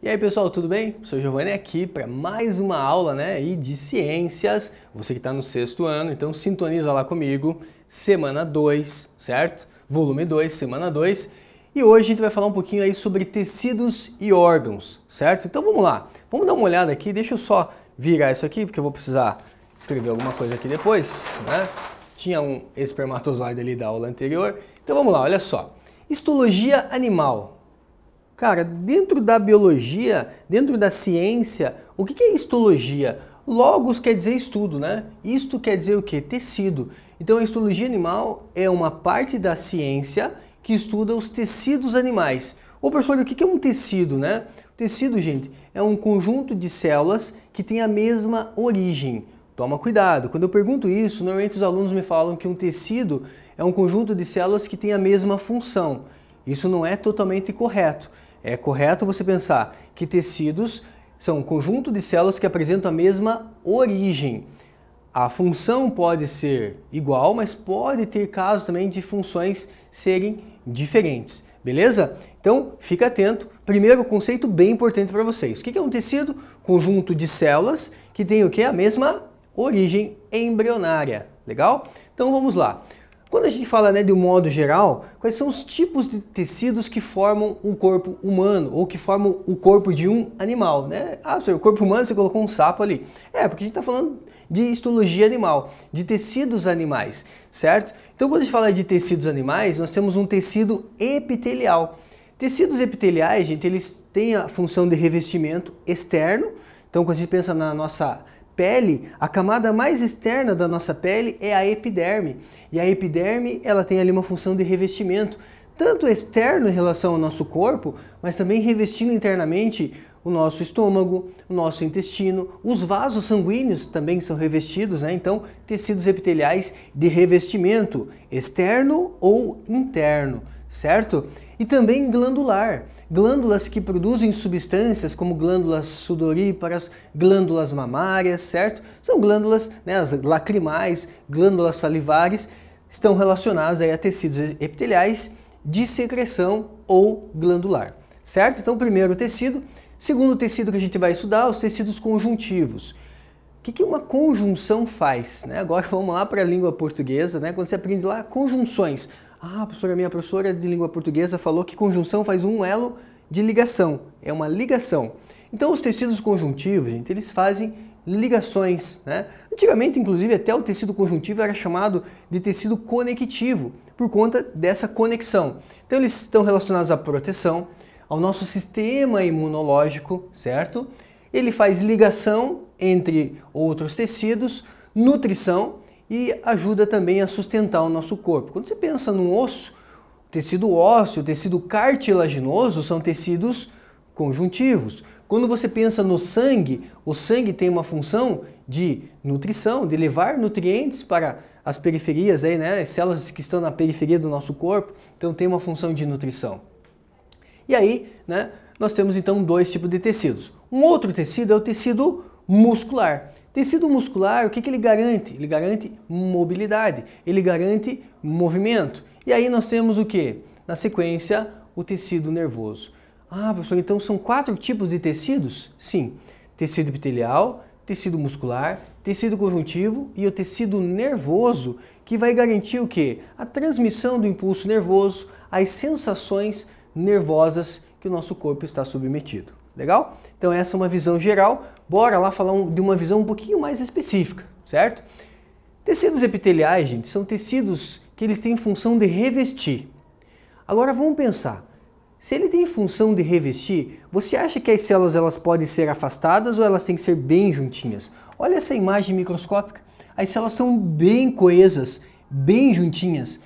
E aí pessoal, tudo bem? Sou Giovanni aqui para mais uma aula né, de ciências. Você que está no sexto ano, então sintoniza lá comigo, semana 2, certo? Volume 2, semana 2. E hoje a gente vai falar um pouquinho aí sobre tecidos e órgãos, certo? Então vamos lá, vamos dar uma olhada aqui, deixa eu só virar isso aqui, porque eu vou precisar escrever alguma coisa aqui depois, né? Tinha um espermatozoide ali da aula anterior. Então vamos lá, olha só. Histologia animal, Cara, dentro da biologia, dentro da ciência, o que é histologia? Logos quer dizer estudo, né? Isto quer dizer o que? Tecido. Então, a histologia animal é uma parte da ciência que estuda os tecidos animais. Ô, professor, o que é um tecido, né? Tecido, gente, é um conjunto de células que tem a mesma origem. Toma cuidado. Quando eu pergunto isso, normalmente os alunos me falam que um tecido é um conjunto de células que tem a mesma função. Isso não é totalmente correto. É correto você pensar que tecidos são um conjunto de células que apresentam a mesma origem. A função pode ser igual, mas pode ter casos também de funções serem diferentes, beleza? Então, fica atento. Primeiro conceito bem importante para vocês. O que é um tecido? Conjunto de células que tem o que? A mesma origem embrionária, legal? Então vamos lá. Quando a gente fala né, de um modo geral, quais são os tipos de tecidos que formam um corpo humano ou que formam o corpo de um animal? Né? Ah, o corpo humano você colocou um sapo ali. É, porque a gente está falando de histologia animal, de tecidos animais, certo? Então, quando a gente fala de tecidos animais, nós temos um tecido epitelial. Tecidos epiteliais, gente, eles têm a função de revestimento externo. Então, quando a gente pensa na nossa pele, a camada mais externa da nossa pele é a epiderme. E a epiderme, ela tem ali uma função de revestimento, tanto externo em relação ao nosso corpo, mas também revestindo internamente o nosso estômago, o nosso intestino, os vasos sanguíneos também são revestidos, né? Então, tecidos epiteliais de revestimento externo ou interno, certo? E também glandular glândulas que produzem substâncias como glândulas sudoríparas, glândulas mamárias, certo? São glândulas, né, as lacrimais, glândulas salivares, estão relacionadas aí a tecidos epiteliais de secreção ou glandular, certo? Então, primeiro tecido. Segundo tecido que a gente vai estudar, os tecidos conjuntivos. O que uma conjunção faz? Né? Agora vamos lá para a língua portuguesa, né? quando você aprende lá conjunções. Ah, professora, minha professora de língua portuguesa falou que conjunção faz um elo de ligação. É uma ligação. Então, os tecidos conjuntivos, gente, eles fazem ligações. Né? Antigamente, inclusive, até o tecido conjuntivo era chamado de tecido conectivo, por conta dessa conexão. Então, eles estão relacionados à proteção, ao nosso sistema imunológico, certo? Ele faz ligação entre outros tecidos, nutrição e ajuda também a sustentar o nosso corpo. Quando você pensa num osso, tecido ósseo, tecido cartilaginoso são tecidos conjuntivos. Quando você pensa no sangue, o sangue tem uma função de nutrição, de levar nutrientes para as periferias aí, né, as células que estão na periferia do nosso corpo, então tem uma função de nutrição. E aí, né, nós temos então dois tipos de tecidos. Um outro tecido é o tecido muscular. Tecido muscular, o que, que ele garante? Ele garante mobilidade, ele garante movimento. E aí nós temos o que? Na sequência, o tecido nervoso. Ah, professor, então são quatro tipos de tecidos? Sim, tecido epitelial, tecido muscular, tecido conjuntivo e o tecido nervoso, que vai garantir o que? A transmissão do impulso nervoso, as sensações nervosas que o nosso corpo está submetido. Legal? Então essa é uma visão geral bora lá falar um, de uma visão um pouquinho mais específica, certo? Tecidos epiteliais, gente, são tecidos que eles têm função de revestir. Agora vamos pensar, se ele tem função de revestir, você acha que as células elas podem ser afastadas ou elas têm que ser bem juntinhas? Olha essa imagem microscópica, as células são bem coesas, bem juntinhas.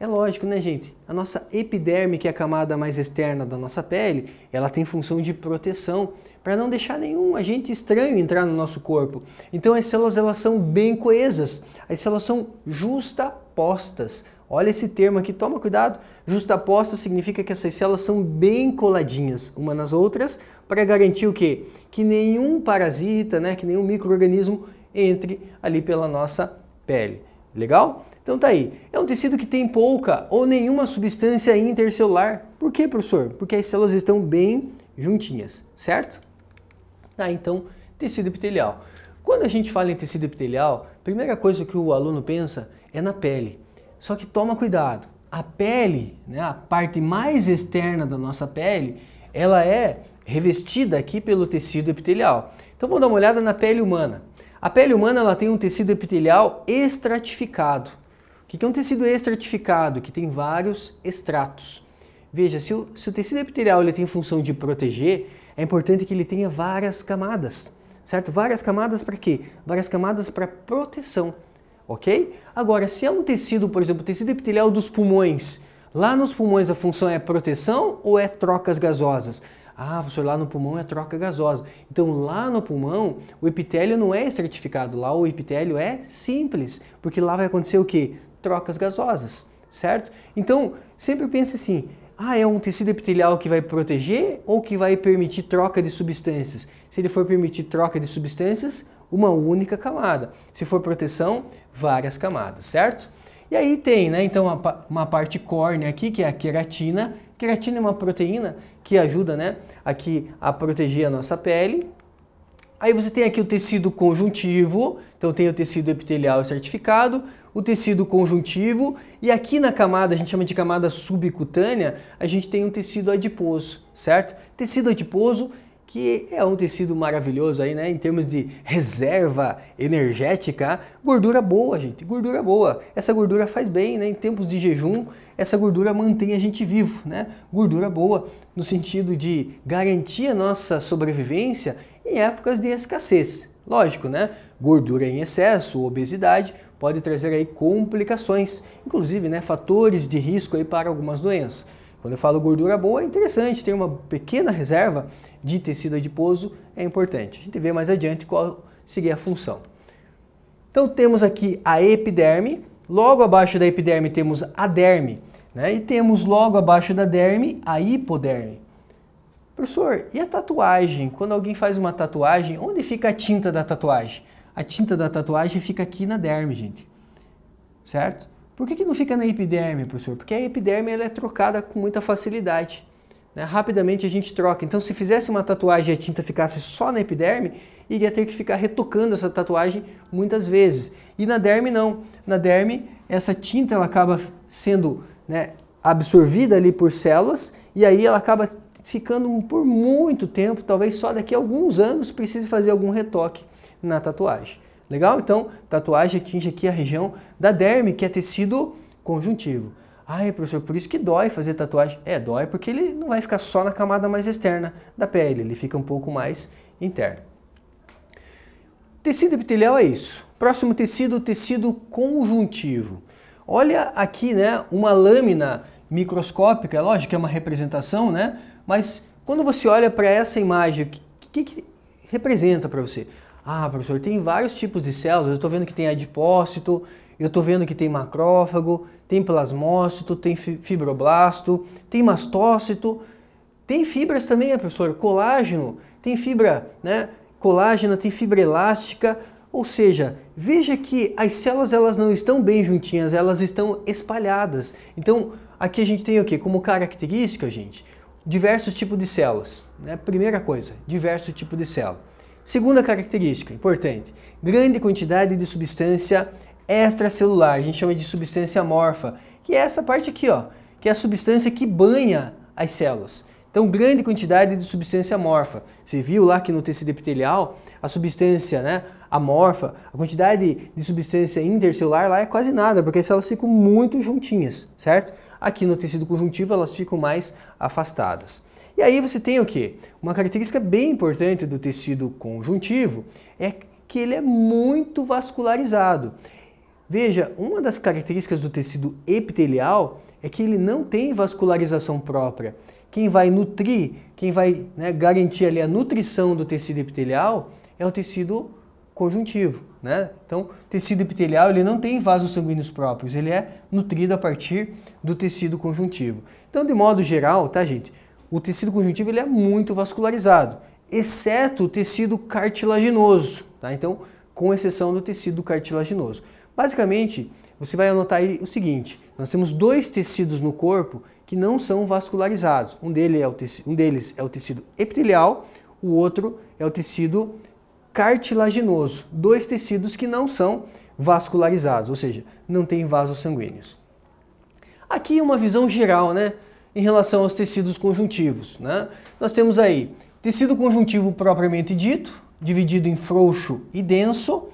É lógico, né, gente? A nossa epiderme, que é a camada mais externa da nossa pele, ela tem função de proteção, para não deixar nenhum agente estranho entrar no nosso corpo. Então as células elas são bem coesas, as células são justapostas. Olha esse termo aqui, toma cuidado. Justaposta significa que essas células são bem coladinhas uma nas outras para garantir o quê? Que nenhum parasita, né, que nenhum microorganismo entre ali pela nossa pele. Legal? Então tá aí. É um tecido que tem pouca ou nenhuma substância intercelular. Por quê, professor? Porque as células estão bem juntinhas, certo? Ah, então, tecido epitelial. Quando a gente fala em tecido epitelial, a primeira coisa que o aluno pensa é na pele. Só que toma cuidado. A pele, né, a parte mais externa da nossa pele, ela é revestida aqui pelo tecido epitelial. Então vamos dar uma olhada na pele humana. A pele humana ela tem um tecido epitelial estratificado. O que é um tecido estratificado? Que tem vários estratos. Veja, se o, se o tecido epitelial ele tem função de proteger, é importante que ele tenha várias camadas, certo? Várias camadas para quê? Várias camadas para proteção, ok? Agora, se é um tecido, por exemplo, tecido epitelial dos pulmões, lá nos pulmões a função é proteção ou é trocas gasosas? Ah, professor, lá no pulmão é troca gasosa. Então, lá no pulmão, o epitélio não é estratificado, lá o epitélio é simples, porque lá vai acontecer o quê? Trocas gasosas, certo? Então, sempre pense assim, ah, é um tecido epitelial que vai proteger ou que vai permitir troca de substâncias? Se ele for permitir troca de substâncias, uma única camada. Se for proteção, várias camadas, certo? E aí tem, né, então, uma, parte córnea aqui, que é a queratina. Queratina é uma proteína que ajuda, né, aqui a proteger a nossa pele. Aí você tem aqui o tecido conjuntivo, então tem o tecido epitelial certificado o tecido conjuntivo e aqui na camada, a gente chama de camada subcutânea, a gente tem um tecido adiposo, certo? Tecido adiposo que é um tecido maravilhoso aí, né? Em termos de reserva energética, gordura boa, gente, gordura boa. Essa gordura faz bem, né? Em tempos de jejum, essa gordura mantém a gente vivo, né? Gordura boa no sentido de garantir a nossa sobrevivência em épocas de escassez. Lógico, né? Gordura em excesso, obesidade pode trazer aí complicações, inclusive né, fatores de risco aí para algumas doenças. Quando eu falo gordura boa, é interessante ter uma pequena reserva de tecido adiposo, é importante. A gente vê mais adiante qual seria a função. Então temos aqui a epiderme, logo abaixo da epiderme temos a derme, né? e temos logo abaixo da derme a hipoderme. Professor, e a tatuagem? Quando alguém faz uma tatuagem, onde fica a tinta da tatuagem? a tinta da tatuagem fica aqui na derme, gente. Certo? Por que, que não fica na epiderme, professor? Porque a epiderme ela é trocada com muita facilidade. Né? Rapidamente a gente troca. Então, se fizesse uma tatuagem e a tinta ficasse só na epiderme, iria ter que ficar retocando essa tatuagem muitas vezes. E na derme, não. Na derme, essa tinta ela acaba sendo né, absorvida ali por células e aí ela acaba ficando por muito tempo, talvez só daqui a alguns anos precise fazer algum retoque na tatuagem. Legal? Então, tatuagem atinge aqui a região da derme, que é tecido conjuntivo. Ai, professor, por isso que dói fazer tatuagem. É, dói porque ele não vai ficar só na camada mais externa da pele, ele fica um pouco mais interno. Tecido epitelial é isso. Próximo tecido, tecido conjuntivo. Olha aqui, né, uma lâmina microscópica, é lógico que é uma representação, né, mas quando você olha para essa imagem, o que, que, que representa para você? Ah, professor, tem vários tipos de células. Eu estou vendo que tem adipócito, eu estou vendo que tem macrófago, tem plasmócito, tem fibroblasto, tem mastócito, tem fibras também, né, professor, colágeno, tem fibra, né? Colágena, tem fibra elástica, ou seja, veja que as células elas não estão bem juntinhas, elas estão espalhadas. Então, aqui a gente tem o que? Como característica, gente, diversos tipos de células. Né? Primeira coisa, diversos tipos de célula. Segunda característica importante: grande quantidade de substância extracelular, a gente chama de substância amorfa, que é essa parte aqui, ó, que é a substância que banha as células. Então, grande quantidade de substância amorfa. Você viu lá que no tecido epitelial, a substância né, amorfa, a quantidade de substância intercelular lá é quase nada, porque as células ficam muito juntinhas, certo? Aqui no tecido conjuntivo, elas ficam mais afastadas. E aí você tem o que? Uma característica bem importante do tecido conjuntivo é que ele é muito vascularizado. Veja, uma das características do tecido epitelial é que ele não tem vascularização própria. Quem vai nutrir, quem vai né, garantir ali a nutrição do tecido epitelial é o tecido conjuntivo. Né? Então, tecido epitelial ele não tem vasos sanguíneos próprios, ele é nutrido a partir do tecido conjuntivo. Então, de modo geral, tá, gente? o tecido conjuntivo ele é muito vascularizado, exceto o tecido cartilaginoso, tá? Então, com exceção do tecido cartilaginoso. Basicamente, você vai anotar aí o seguinte: nós temos dois tecidos no corpo que não são vascularizados. Um, dele é o tecido, um deles é o tecido epitelial, o outro é o tecido cartilaginoso. Dois tecidos que não são vascularizados, ou seja, não tem vasos sanguíneos. Aqui uma visão geral, né? em relação aos tecidos conjuntivos. Né? Nós temos aí tecido conjuntivo propriamente dito, dividido em frouxo e denso.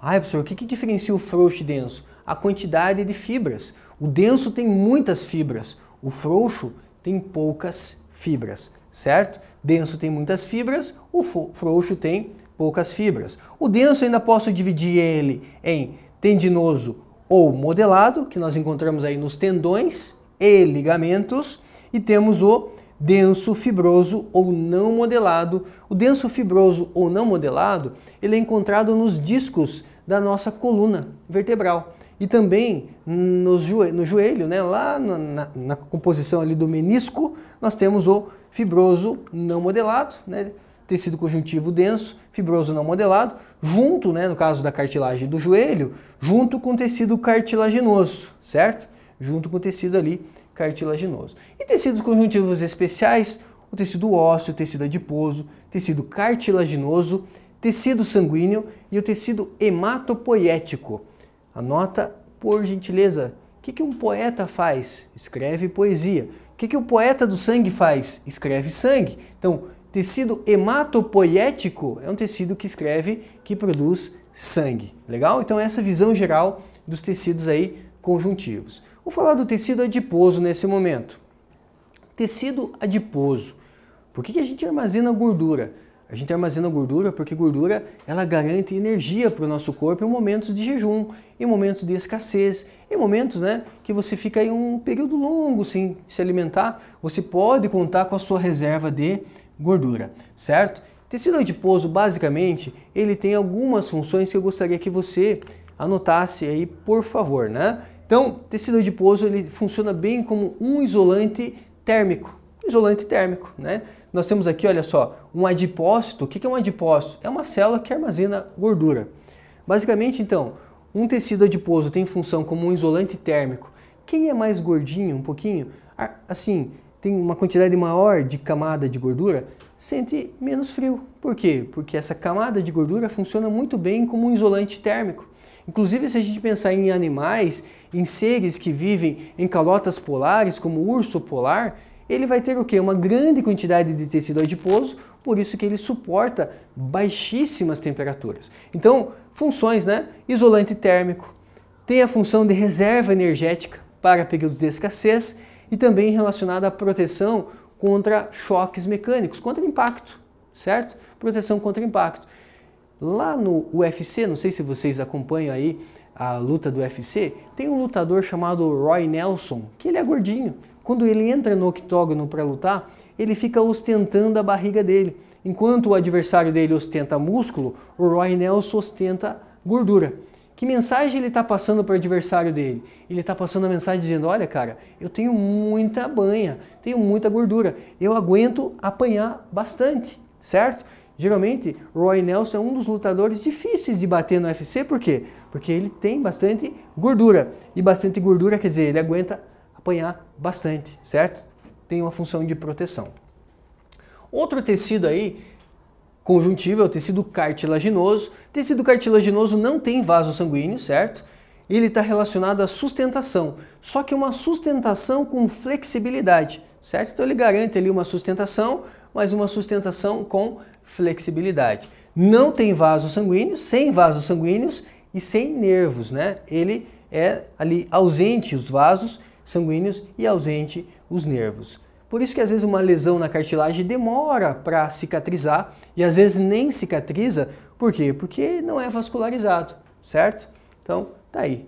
Ai, professor, o que, que diferencia o frouxo e denso? A quantidade de fibras. O denso tem muitas fibras, o frouxo tem poucas fibras, certo? Denso tem muitas fibras, o frouxo tem poucas fibras. O denso ainda posso dividir ele em tendinoso ou modelado, que nós encontramos aí nos tendões e ligamentos, e temos o denso fibroso ou não modelado. O denso fibroso ou não modelado, ele é encontrado nos discos da nossa coluna vertebral e também no joelho, no joelho né, lá na, na, composição ali do menisco, nós temos o fibroso não modelado, né, tecido conjuntivo denso, fibroso não modelado, junto, né, no caso da cartilagem do joelho, junto com tecido cartilaginoso, certo? Junto com tecido ali cartilaginoso. E tecidos conjuntivos especiais, o tecido ósseo, tecido adiposo, tecido cartilaginoso, tecido sanguíneo e o tecido hematopoético. Anota, por gentileza, o que, que um poeta faz? Escreve poesia. O que, que o poeta do sangue faz? Escreve sangue. Então, tecido hematopoético é um tecido que escreve, que produz sangue. Legal? Então, essa visão geral dos tecidos aí conjuntivos. Vou falar do tecido adiposo nesse momento. Tecido adiposo. Por que, que a gente armazena gordura? A gente armazena gordura porque gordura ela garante energia para o nosso corpo em momentos de jejum, em momentos de escassez, em momentos né, que você fica aí um período longo sem se alimentar, você pode contar com a sua reserva de gordura, certo? Tecido adiposo, basicamente, ele tem algumas funções que eu gostaria que você anotasse aí, por favor, né? Então, tecido adiposo ele funciona bem como um isolante térmico, isolante térmico, né? Nós temos aqui, olha só, um adipócito. O que é um adipócito? É uma célula que armazena gordura. Basicamente, então, um tecido adiposo tem função como um isolante térmico. Quem é mais gordinho, um pouquinho, assim, tem uma quantidade maior de camada de gordura, sente menos frio. Por quê? Porque essa camada de gordura funciona muito bem como um isolante térmico. Inclusive, se a gente pensar em animais em seres que vivem em calotas polares, como o urso polar, ele vai ter o quê? Uma grande quantidade de tecido adiposo, por isso que ele suporta baixíssimas temperaturas. Então, funções, né? Isolante térmico, tem a função de reserva energética para períodos de escassez e também relacionada à proteção contra choques mecânicos, contra impacto, certo? Proteção contra impacto. Lá no UFC, não sei se vocês acompanham aí a luta do UFC, tem um lutador chamado Roy Nelson, que ele é gordinho. Quando ele entra no octógono para lutar, ele fica ostentando a barriga dele. Enquanto o adversário dele ostenta músculo, o Roy Nelson ostenta gordura. Que mensagem ele está passando para o adversário dele? Ele está passando a mensagem dizendo: Olha, cara, eu tenho muita banha, tenho muita gordura, eu aguento apanhar bastante, certo? Geralmente, Roy Nelson é um dos lutadores difíceis de bater no UFC, por quê? Porque ele tem bastante gordura. E bastante gordura quer dizer, ele aguenta apanhar bastante, certo? Tem uma função de proteção. Outro tecido aí conjuntivo é o tecido cartilaginoso. Tecido cartilaginoso não tem vaso sanguíneo, certo? Ele está relacionado à sustentação, só que uma sustentação com flexibilidade, certo? Então ele garante ali uma sustentação, mas uma sustentação com flexibilidade. Não tem vasos sanguíneos, sem vasos sanguíneos e sem nervos, né? Ele é ali ausente os vasos sanguíneos e ausente os nervos. Por isso que às vezes uma lesão na cartilagem demora para cicatrizar e às vezes nem cicatriza. Por quê? Porque não é vascularizado, certo? Então, tá aí.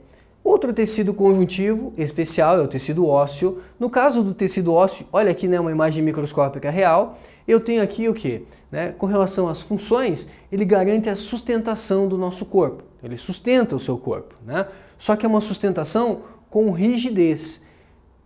Outro tecido conjuntivo especial é o tecido ósseo. No caso do tecido ósseo, olha aqui né, uma imagem microscópica real, eu tenho aqui o que? Né, com relação às funções, ele garante a sustentação do nosso corpo. Ele sustenta o seu corpo. Né? Só que é uma sustentação com rigidez.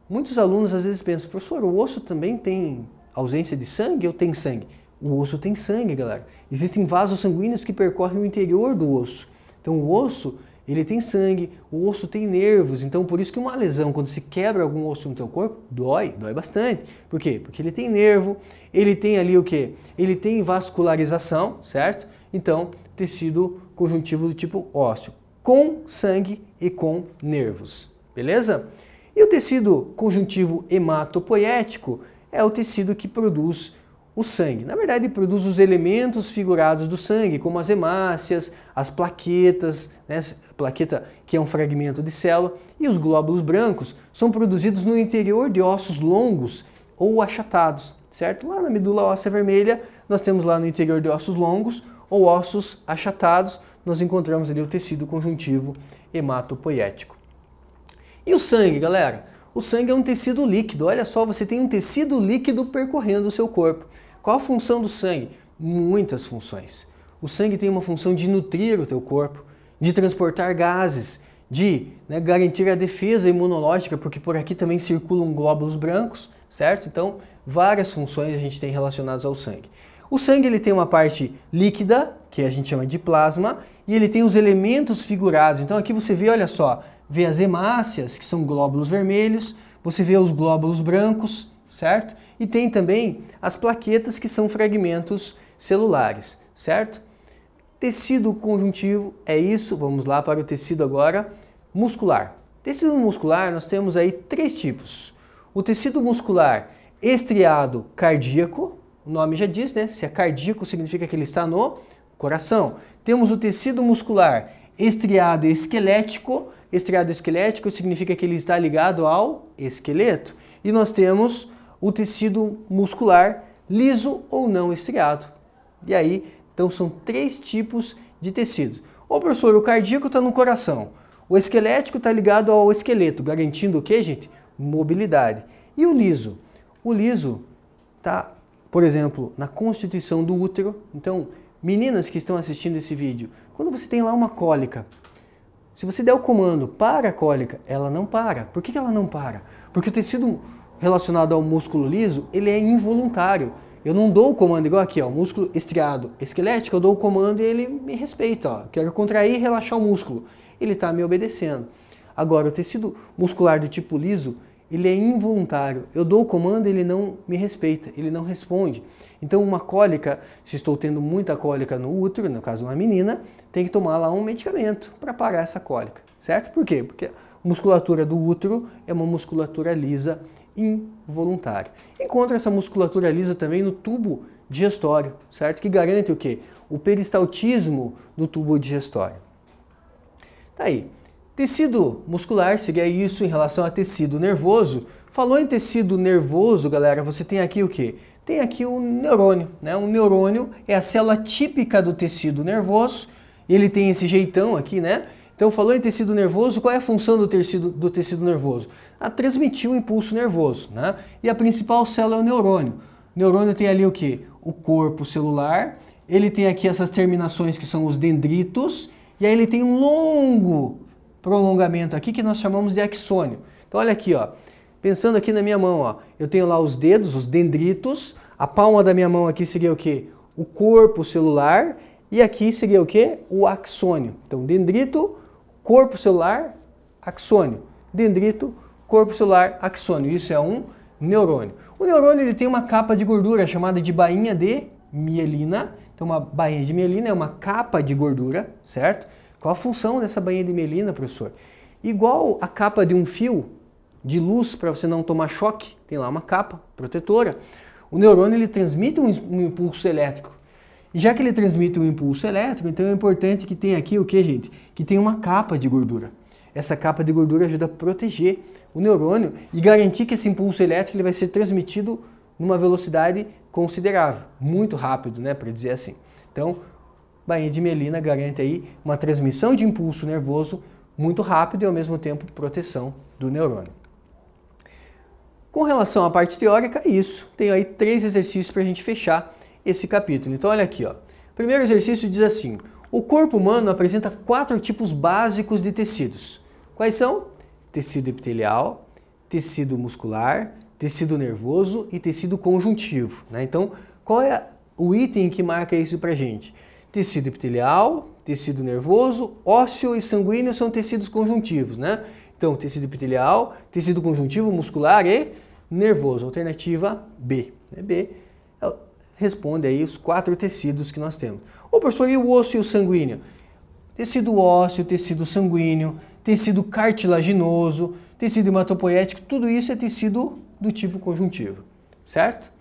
Muitos alunos às vezes pensam, professor, o osso também tem ausência de sangue ou tem sangue? O osso tem sangue, galera. Existem vasos sanguíneos que percorrem o interior do osso. Então o osso ele tem sangue, o osso tem nervos, então por isso que uma lesão, quando se quebra algum osso no teu corpo, dói, dói bastante. Por quê? Porque ele tem nervo, ele tem ali o que? Ele tem vascularização, certo? Então, tecido conjuntivo do tipo ósseo, com sangue e com nervos, beleza? E o tecido conjuntivo hematopoético é o tecido que produz o sangue. Na verdade, produz os elementos figurados do sangue, como as hemácias, as plaquetas, né? plaqueta que é um fragmento de célula, e os glóbulos brancos são produzidos no interior de ossos longos ou achatados, certo? Lá na medula óssea vermelha, nós temos lá no interior de ossos longos ou ossos achatados, nós encontramos ali o tecido conjuntivo hematopoético. E o sangue, galera? O sangue é um tecido líquido. Olha só, você tem um tecido líquido percorrendo o seu corpo. Qual a função do sangue? Muitas funções. O sangue tem uma função de nutrir o teu corpo, de transportar gases, de né, garantir a defesa imunológica, porque por aqui também circulam glóbulos brancos, certo? Então, várias funções a gente tem relacionadas ao sangue. O sangue ele tem uma parte líquida, que a gente chama de plasma, e ele tem os elementos figurados. Então aqui você vê, olha só, vê as hemácias, que são glóbulos vermelhos, você vê os glóbulos brancos, certo? E tem também as plaquetas, que são fragmentos celulares, certo? Tecido conjuntivo é isso. Vamos lá para o tecido agora. Muscular. Tecido muscular, nós temos aí três tipos. O tecido muscular estriado cardíaco, o nome já diz, né? Se é cardíaco, significa que ele está no coração. Temos o tecido muscular estriado esquelético, estriado esquelético significa que ele está ligado ao esqueleto. E nós temos o tecido muscular liso ou não estriado. E aí, então são três tipos de tecidos. Ô professor, o cardíaco está no coração, o esquelético está ligado ao esqueleto, garantindo o que, gente? Mobilidade. E o liso? O liso está, por exemplo, na constituição do útero. Então, meninas que estão assistindo esse vídeo, quando você tem lá uma cólica, se você der o comando para a cólica, ela não para. Por que ela não para? Porque o tecido relacionado ao músculo liso, ele é involuntário. Eu não dou o comando igual aqui, ó, músculo estriado esquelético, eu dou o comando e ele me respeita, ó. Quero contrair e relaxar o músculo. Ele está me obedecendo. Agora, o tecido muscular do tipo liso, ele é involuntário. Eu dou o comando, e ele não me respeita, ele não responde. Então, uma cólica, se estou tendo muita cólica no útero, no caso uma menina, tem que tomar lá um medicamento para parar essa cólica, certo? Por quê? Porque a musculatura do útero é uma musculatura lisa involuntário. Encontra essa musculatura lisa também no tubo digestório, certo? Que garante o quê? O peristaltismo do tubo digestório. Tá aí. Tecido muscular é isso em relação a tecido nervoso. Falou em tecido nervoso, galera, você tem aqui o quê? Tem aqui o um neurônio, né? Um neurônio é a célula típica do tecido nervoso. Ele tem esse jeitão aqui, né? Então, falou em tecido nervoso, qual é a função do tecido, do tecido nervoso? a transmitir o um impulso nervoso. Né? E a principal célula é o neurônio. O neurônio tem ali o que? O corpo celular, ele tem aqui essas terminações que são os dendritos, e aí ele tem um longo prolongamento aqui que nós chamamos de axônio. Então olha aqui, ó. pensando aqui na minha mão, ó, eu tenho lá os dedos, os dendritos, a palma da minha mão aqui seria o que? O corpo celular, e aqui seria o que? O axônio. Então dendrito, corpo celular, axônio. Dendrito, corpo celular axônio. Isso é um neurônio. O neurônio ele tem uma capa de gordura chamada de bainha de mielina. Então, uma bainha de mielina é uma capa de gordura, certo? Qual a função dessa bainha de mielina, professor? Igual a capa de um fio de luz para você não tomar choque, tem lá uma capa protetora. O neurônio ele transmite um, um impulso elétrico. E já que ele transmite um impulso elétrico, então é importante que tenha aqui o que, gente? Que tem uma capa de gordura. Essa capa de gordura ajuda a proteger o neurônio e garantir que esse impulso elétrico ele vai ser transmitido numa velocidade considerável, muito rápido, né, para dizer assim. Então, bainha de melina garante aí uma transmissão de impulso nervoso muito rápido e ao mesmo tempo proteção do neurônio. Com relação à parte teórica, é isso. tem aí três exercícios para a gente fechar esse capítulo. Então, olha aqui, ó. Primeiro exercício diz assim: o corpo humano apresenta quatro tipos básicos de tecidos. Quais são? tecido epitelial, tecido muscular, tecido nervoso e tecido conjuntivo. Né? Então, qual é o item que marca isso para gente? Tecido epitelial, tecido nervoso, ósseo e sanguíneo são tecidos conjuntivos, né? Então, tecido epitelial, tecido conjuntivo, muscular e nervoso. Alternativa B. Né? B é responde aí os quatro tecidos que nós temos. Ô, professor, e o osso e o sanguíneo? Tecido ósseo, tecido sanguíneo, tecido cartilaginoso, tecido hematopoético, tudo isso é tecido do tipo conjuntivo, certo?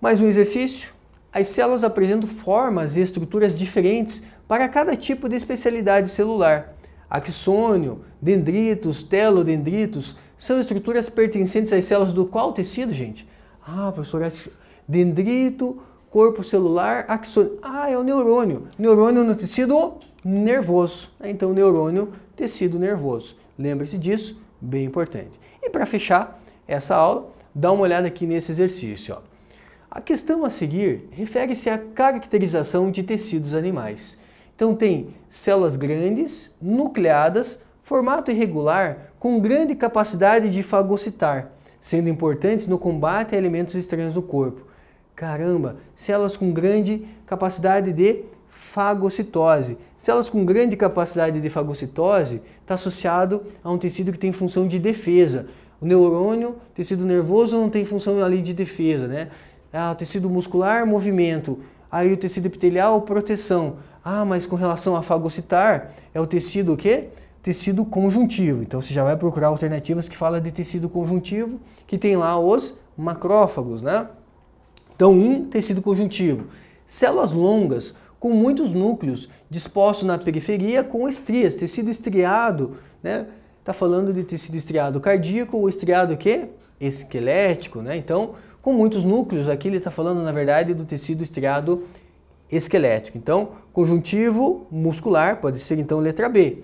Mais um exercício. As células apresentam formas e estruturas diferentes para cada tipo de especialidade celular. Axônio, dendritos, telodendritos são estruturas pertencentes às células do qual tecido, gente? Ah, professor, dendrito, corpo celular, axônio. Ah, é o neurônio. Neurônio no tecido nervoso. Então, neurônio tecido nervoso. Lembre-se disso, bem importante. E para fechar essa aula, dá uma olhada aqui nesse exercício. Ó. A questão a seguir refere-se à caracterização de tecidos animais. Então tem células grandes, nucleadas, formato irregular, com grande capacidade de fagocitar, sendo importantes no combate a elementos estranhos no corpo. Caramba, células com grande capacidade de fagocitose, Células com grande capacidade de fagocitose está associado a um tecido que tem função de defesa. O neurônio, tecido nervoso, não tem função ali de defesa, né? Ah, o tecido muscular, movimento. Aí o tecido epitelial, proteção. Ah, mas com relação a fagocitar, é o tecido o quê? Tecido conjuntivo. Então você já vai procurar alternativas que falam de tecido conjuntivo, que tem lá os macrófagos, né? Então, um, tecido conjuntivo. Células longas, com muitos núcleos dispostos na periferia com estrias, tecido estriado, né? Está falando de tecido estriado cardíaco ou estriado que? Esquelético, né? Então, com muitos núcleos, aqui ele está falando, na verdade, do tecido estriado esquelético. Então, conjuntivo muscular pode ser, então, letra B.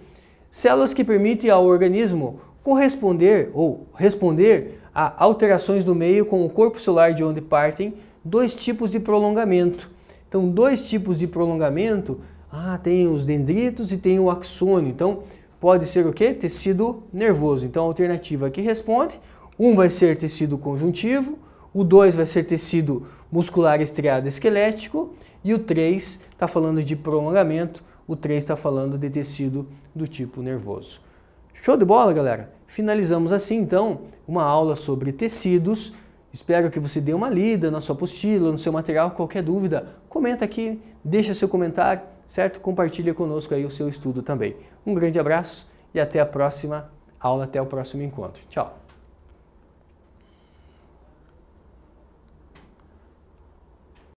Células que permitem ao organismo corresponder ou responder a alterações do meio com o corpo celular de onde partem dois tipos de prolongamento então, dois tipos de prolongamento, ah, tem os dendritos e tem o axônio. Então, pode ser o quê? Tecido nervoso. Então, a alternativa que responde, um vai ser tecido conjuntivo, o 2 vai ser tecido muscular estriado esquelético e o 3 está falando de prolongamento, o 3 está falando de tecido do tipo nervoso. Show de bola, galera? Finalizamos assim, então, uma aula sobre tecidos. Espero que você dê uma lida na sua apostila, no seu material. Qualquer dúvida, comenta aqui, deixa seu comentário, certo? Compartilha conosco aí o seu estudo também. Um grande abraço e até a próxima aula, até o próximo encontro. Tchau!